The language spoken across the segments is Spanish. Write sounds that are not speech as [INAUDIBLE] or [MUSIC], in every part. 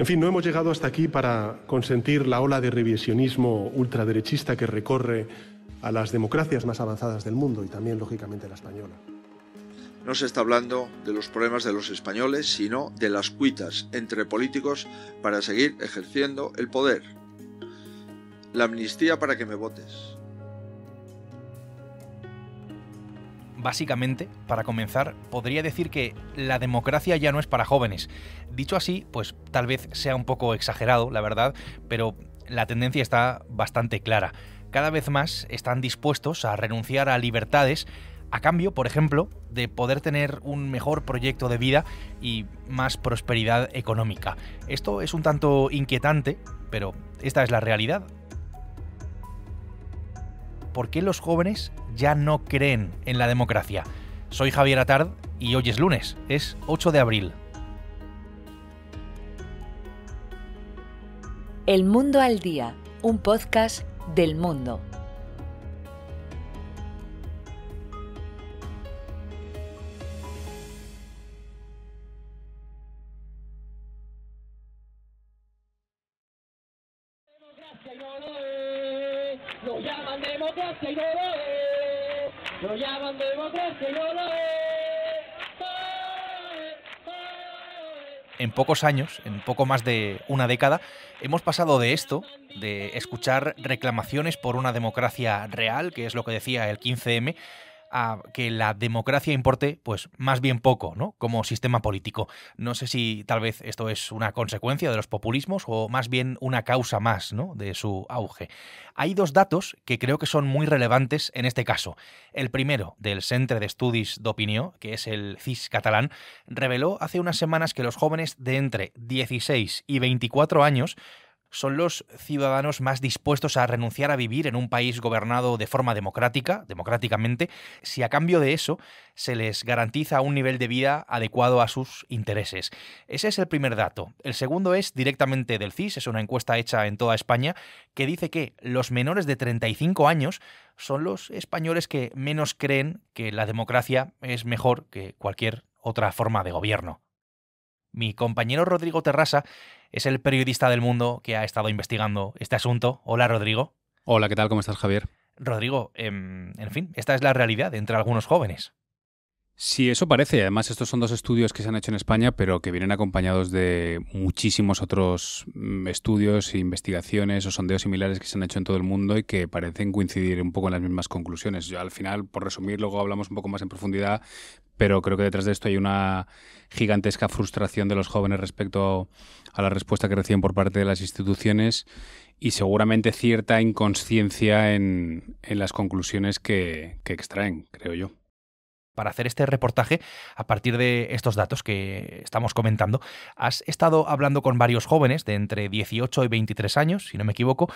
En fin, no hemos llegado hasta aquí para consentir la ola de revisionismo ultraderechista que recorre a las democracias más avanzadas del mundo y también, lógicamente, la española. No se está hablando de los problemas de los españoles, sino de las cuitas entre políticos para seguir ejerciendo el poder. La amnistía para que me votes. Básicamente, para comenzar, podría decir que la democracia ya no es para jóvenes. Dicho así, pues tal vez sea un poco exagerado, la verdad, pero la tendencia está bastante clara. Cada vez más están dispuestos a renunciar a libertades a cambio, por ejemplo, de poder tener un mejor proyecto de vida y más prosperidad económica. Esto es un tanto inquietante, pero esta es la realidad. ¿Por qué los jóvenes ya no creen en la democracia. Soy Javier Atard y hoy es lunes, es 8 de abril. El Mundo al Día, un podcast del mundo. llaman en pocos años, en poco más de una década, hemos pasado de esto, de escuchar reclamaciones por una democracia real, que es lo que decía el 15M, a que la democracia importe, pues más bien poco, ¿no? Como sistema político. No sé si tal vez esto es una consecuencia de los populismos o más bien una causa más, ¿no? De su auge. Hay dos datos que creo que son muy relevantes en este caso. El primero, del Centre de Estudis d'Opinió, que es el CIS catalán, reveló hace unas semanas que los jóvenes de entre 16 y 24 años son los ciudadanos más dispuestos a renunciar a vivir en un país gobernado de forma democrática, democráticamente, si a cambio de eso se les garantiza un nivel de vida adecuado a sus intereses. Ese es el primer dato. El segundo es directamente del CIS, es una encuesta hecha en toda España, que dice que los menores de 35 años son los españoles que menos creen que la democracia es mejor que cualquier otra forma de gobierno. Mi compañero Rodrigo Terrasa es el periodista del mundo que ha estado investigando este asunto. Hola, Rodrigo. Hola, ¿qué tal? ¿Cómo estás, Javier? Rodrigo, em, en fin, esta es la realidad entre algunos jóvenes. Sí, eso parece. Además, estos son dos estudios que se han hecho en España, pero que vienen acompañados de muchísimos otros mm, estudios, e investigaciones o sondeos similares que se han hecho en todo el mundo y que parecen coincidir un poco en las mismas conclusiones. al final, por resumir, luego hablamos un poco más en profundidad, pero creo que detrás de esto hay una gigantesca frustración de los jóvenes respecto a la respuesta que reciben por parte de las instituciones y seguramente cierta inconsciencia en, las conclusiones que extraen, creo yo para hacer este reportaje a partir de estos datos que estamos comentando. Has estado hablando con varios jóvenes de entre 18 y 23 años, si no me equivoco.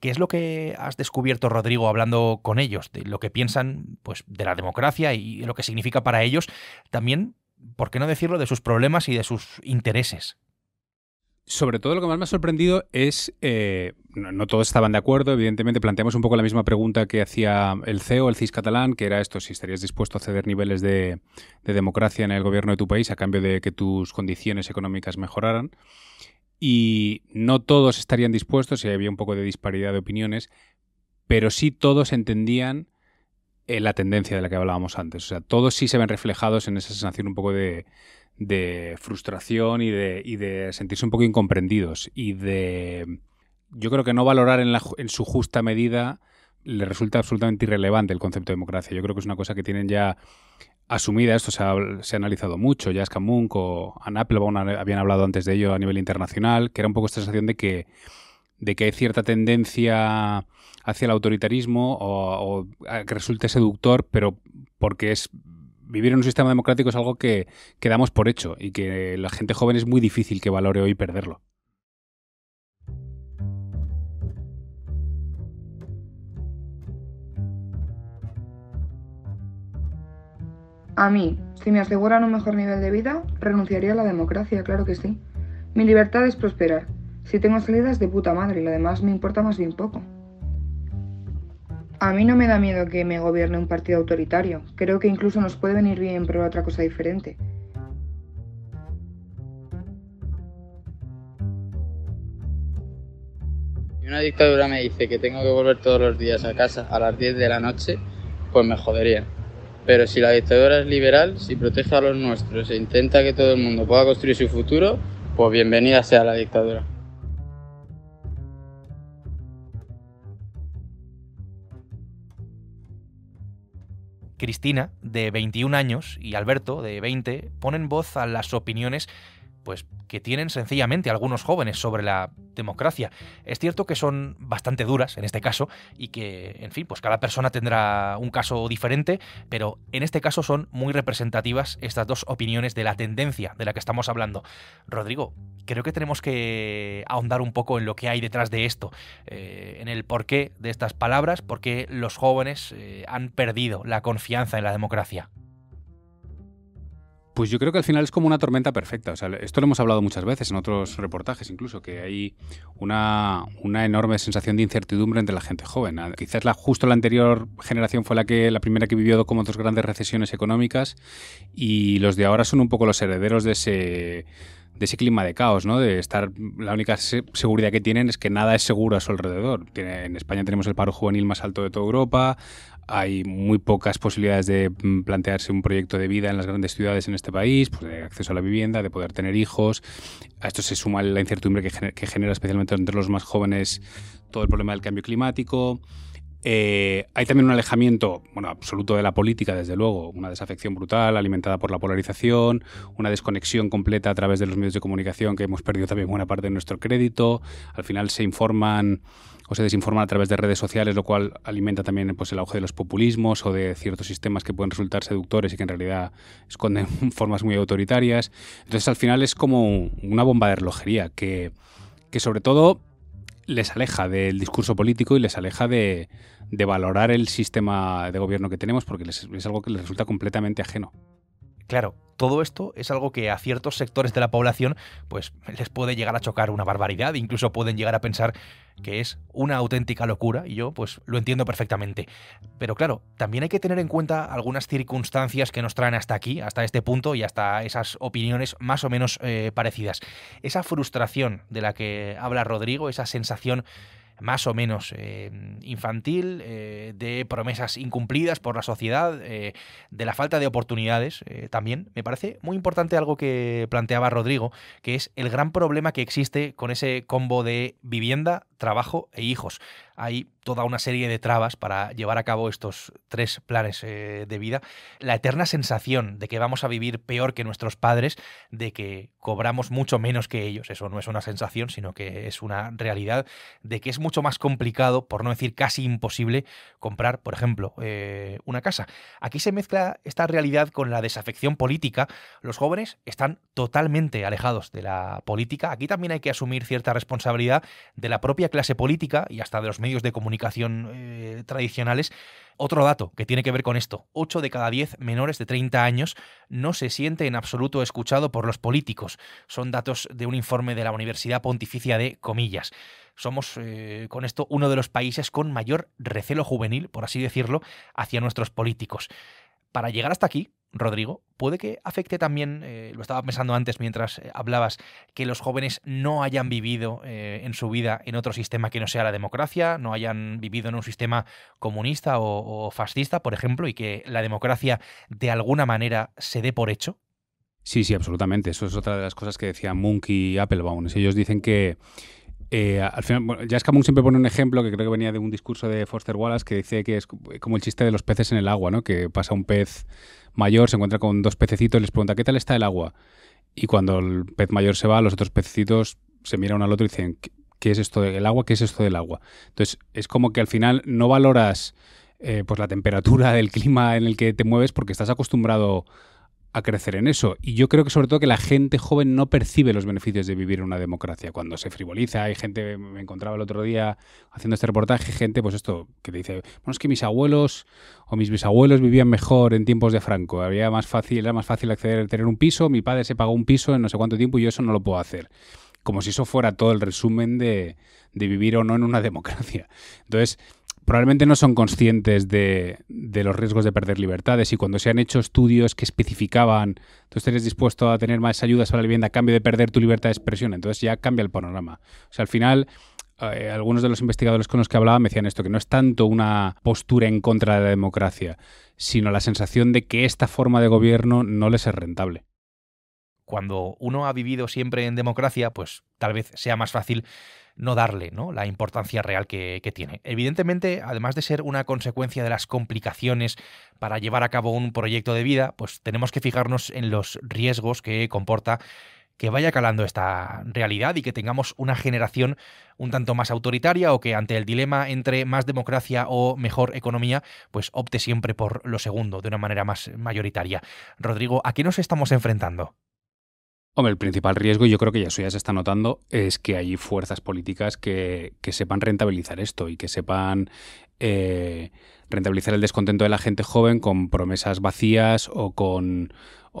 ¿Qué es lo que has descubierto, Rodrigo, hablando con ellos? De lo que piensan pues, de la democracia y lo que significa para ellos. También, ¿por qué no decirlo?, de sus problemas y de sus intereses sobre todo lo que más me ha sorprendido es, eh, no, todos estaban de acuerdo, evidentemente planteamos un poco la misma pregunta que hacía el CEO, el CIS catalán, que era esto, si estarías dispuesto a ceder niveles de, democracia en el gobierno de tu país a cambio de que tus condiciones económicas mejoraran. Y no todos estarían dispuestos, y había un poco de disparidad de opiniones, pero sí todos entendían eh, la tendencia de la que hablábamos antes. O sea, todos sí se ven reflejados en esa sensación un poco de, de frustración y de, y de sentirse un poco incomprendidos y de yo creo que no valorar en, en, su justa medida le resulta absolutamente irrelevante el concepto de democracia. Yo creo que es una cosa que tienen ya asumida, esto se ha, se ha analizado mucho, ya Munk o Ann Applebaum habían hablado antes de ello a nivel internacional, que era un poco esta sensación de que, de que hay cierta tendencia hacia el autoritarismo o, o que resulte seductor, pero porque es vivir en un sistema democrático es algo que, damos por hecho y que la gente joven es muy difícil que valore hoy perderlo. A mí, si me aseguran un mejor nivel de vida, renunciaría a la democracia, claro que sí. Mi libertad es prosperar. Si tengo salidas de puta madre y lo demás me importa más bien poco. A mí no me da miedo que me gobierne un partido autoritario. Creo que incluso nos puede venir bien probar otra cosa diferente. Si una dictadura me dice que tengo que volver todos los días a casa a las 10 de la noche, pues me jodería. Pero si la dictadura es liberal, si protege a los nuestros e intenta que todo el mundo pueda construir su futuro, pues bienvenida sea la dictadura. Cristina, de 21 años, y Alberto, de 20, ponen voz a las opiniones pues, que tienen sencillamente algunos jóvenes sobre la democracia. Es cierto que son bastante duras en este caso y que, en fin, pues cada persona tendrá un caso diferente, pero en este caso son muy representativas estas dos opiniones de la tendencia de la que estamos hablando. Rodrigo, creo que tenemos que ahondar un poco en lo que hay detrás de esto, eh, en el porqué de estas palabras, por qué los jóvenes eh, han perdido la confianza en la democracia. Pues yo creo que al final es como una tormenta perfecta. O sea, esto lo hemos hablado muchas veces en otros reportajes, incluso, que hay una, una enorme sensación de incertidumbre entre la gente joven. Ah, quizás la, justo la anterior generación fue la que la primera que vivió como dos grandes recesiones económicas y los de ahora son un poco los herederos de ese de ese clima de caos, ¿no? De estar la única seguridad que tienen es que nada es seguro a su alrededor. en España tenemos el paro juvenil más alto de toda Europa, hay muy pocas posibilidades de mm, plantearse un proyecto de vida en las grandes ciudades en este país, pues de acceso a la vivienda, de poder tener hijos. A esto se suma la incertidumbre que genera, que genera especialmente entre los más jóvenes todo el problema del cambio climático. Eh, hay también un alejamiento bueno, absoluto de la política, desde luego, una desafección brutal alimentada por la polarización, una desconexión completa a través de los medios de comunicación que hemos perdido también buena parte de nuestro crédito. Al final se informan o se desinforman a través de redes sociales, lo cual alimenta también pues, el auge de los populismos o de ciertos sistemas que pueden resultar seductores y que en realidad esconden [LAUGHS] formas muy autoritarias. Entonces al final es como una bomba de relojería que, que sobre todo les aleja del discurso político y les aleja de, valorar el sistema de gobierno que tenemos porque les, es algo que les resulta completamente ajeno. Claro, todo esto es algo que a ciertos sectores de la población pues les puede llegar a chocar una barbaridad, incluso pueden llegar a pensar que es una auténtica locura y yo pues lo entiendo perfectamente. Pero claro, también hay que tener en cuenta algunas circunstancias que nos traen hasta aquí, hasta este punto y hasta esas opiniones más o menos eh, parecidas. Esa frustración de la que habla Rodrigo, esa sensación más o menos eh, infantil, eh, de promesas incumplidas por la sociedad, eh, de la falta de oportunidades también. Me parece muy importante algo que planteaba Rodrigo, que es el gran problema que existe con ese combo de vivienda, trabajo e hijos. Hay toda una serie de trabas para llevar a cabo estos tres planes eh, de vida. La eterna sensación de que vamos a vivir peor que nuestros padres, de que cobramos mucho menos que ellos, eso no es una sensación, sino que es una realidad, de que es mucho más complicado, por no decir casi imposible, comprar, por ejemplo, eh, una casa. Aquí se mezcla esta realidad con la desafección política. Los jóvenes están totalmente alejados de la política. Aquí también hay que asumir cierta responsabilidad de la propia clase política y hasta de los medios de comunicación eh, tradicionales. Otro dato que tiene que ver con esto, 8 de cada 10 menores de 30 años no se siente en absoluto escuchado por los políticos. Son datos de un informe de la Universidad Pontificia de Comillas. Somos, eh, con esto, uno de los países con mayor recelo juvenil, por así decirlo, hacia nuestros políticos. Para llegar hasta aquí, Rodrigo, ¿puede que afecte también, eh, lo estaba pensando antes mientras eh, hablabas, que los jóvenes no hayan vivido eh, en su vida en otro sistema que no sea la democracia, no hayan vivido en un sistema comunista o, fascista, por ejemplo, y que la democracia de alguna manera se dé por hecho? Sí, sí, absolutamente. Eso es otra de las cosas que decía Munk y Applebaum. Ellos dicen que eh, al final, bueno, Jaskamun siempre pone un ejemplo que creo que venía de un discurso de Foster Wallace que dice que es como el chiste de los peces en el agua, ¿no? Que pasa un pez mayor, se encuentra con dos pececitos, les pregunta, ¿qué tal está el agua? Y cuando el pez mayor se va, los otros pececitos se miran uno al otro y dicen, ¿qué, es esto del agua? ¿Qué es esto del agua? Entonces, es como que al final no valoras eh, pues la temperatura del clima en el que te mueves porque estás acostumbrado a crecer en eso. Y yo creo que sobre todo que la gente joven no percibe los beneficios de vivir en una democracia. Cuando se frivoliza, hay gente, me encontraba el otro día haciendo este reportaje, gente, pues esto, que te dice, bueno, es que mis abuelos o mis bisabuelos vivían mejor en tiempos de Franco. Había más fácil, era más fácil acceder a tener un piso, mi padre se pagó un piso en no sé cuánto tiempo y yo eso no lo puedo hacer. Como si eso fuera todo el resumen de, de vivir o no en una [LAUGHS] democracia. Entonces, probablemente no son conscientes de, los riesgos de perder libertades y cuando se han hecho estudios que especificaban, tú eres dispuesto a tener más ayudas para la vivienda a cambio de perder tu libertad de expresión, entonces ya cambia el panorama. O sea, al final eh, algunos de los investigadores con los que hablaba me decían esto, que no es tanto una postura en contra de la democracia, sino la sensación de que esta forma de gobierno no les es rentable cuando uno ha vivido siempre en democracia, pues tal vez sea más fácil no darle la importancia real que, tiene. Evidentemente, además de ser una consecuencia de las complicaciones para llevar a cabo un proyecto de vida, pues tenemos que fijarnos en los riesgos que comporta que vaya calando esta realidad y que tengamos una generación un tanto más autoritaria o que ante el dilema entre más democracia o mejor economía, pues opte siempre por lo segundo de una manera más mayoritaria. Rodrigo, ¿a qué nos estamos enfrentando? Hombre, el principal riesgo, y yo creo que ya eso ya se está notando, es que hay fuerzas políticas que, que sepan rentabilizar esto y que sepan eh, rentabilizar el descontento de la gente joven con promesas vacías o con,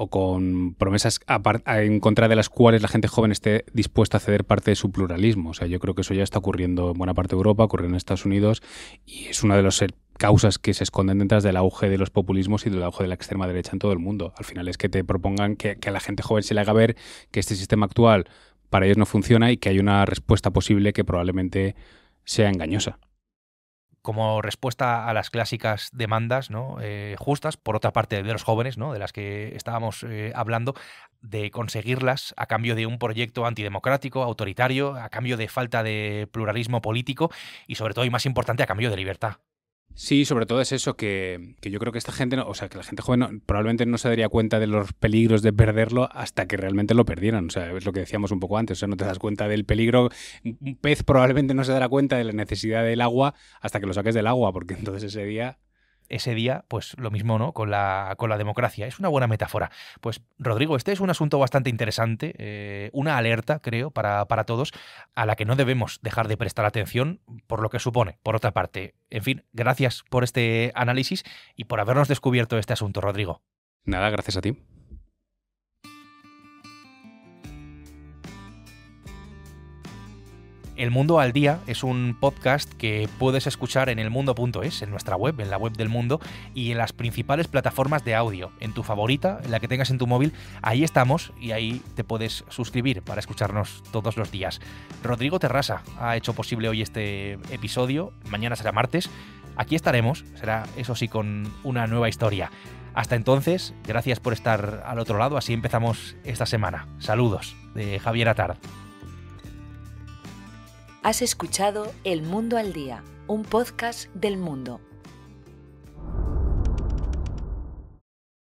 con promesas en contra de las cuales la gente joven esté dispuesta a ceder parte de su pluralismo. O sea, yo creo que eso ya está ocurriendo en buena parte de Europa, ocurre en Estados Unidos y es uno de los causas que se esconden detrás del auge de los populismos y del auge de la extrema derecha en todo el mundo. Al final es que te propongan que, a la gente joven se le haga ver que este sistema actual para ellos no funciona y que hay una respuesta posible que probablemente sea engañosa como respuesta a las clásicas demandas ¿no? Eh, justas, por otra parte de los jóvenes, ¿no? de las que estábamos eh, hablando, de conseguirlas a cambio de un proyecto antidemocrático, autoritario, a cambio de falta de pluralismo político y sobre todo y más importante a cambio de libertad. Sí, sobre todo es eso, que, yo creo que esta gente, o sea, que la gente joven probablemente no se daría cuenta de los peligros de perderlo hasta que realmente lo perdieran. O sea, es lo que decíamos un poco antes, o sea, no te das cuenta del peligro. Un pez probablemente no se dará cuenta de la necesidad del agua hasta que lo saques del agua, porque [LAUGHS] entonces ese día ese día, pues lo mismo, ¿no? Con la, con la democracia. Es una buena metáfora. Pues, Rodrigo, este es un asunto bastante interesante, eh, una alerta, creo, para, para todos, a la que no debemos dejar de prestar atención por lo que supone, por otra parte. En fin, gracias por este análisis y por habernos descubierto este asunto, Rodrigo. Nada, gracias a ti. El Mundo al Día es un podcast que puedes escuchar en elmundo.es, en nuestra web, en la web del mundo y en las principales plataformas de audio. En tu favorita, en la que tengas en tu móvil, ahí estamos y ahí te puedes suscribir para escucharnos todos los días. Rodrigo Terrasa ha hecho posible hoy este episodio. Mañana será martes. Aquí estaremos, será eso sí con una nueva historia. Hasta entonces, gracias por estar al otro lado, así empezamos esta semana. Saludos de Javier Atard. Has escuchado El Mundo al Día, un podcast del mundo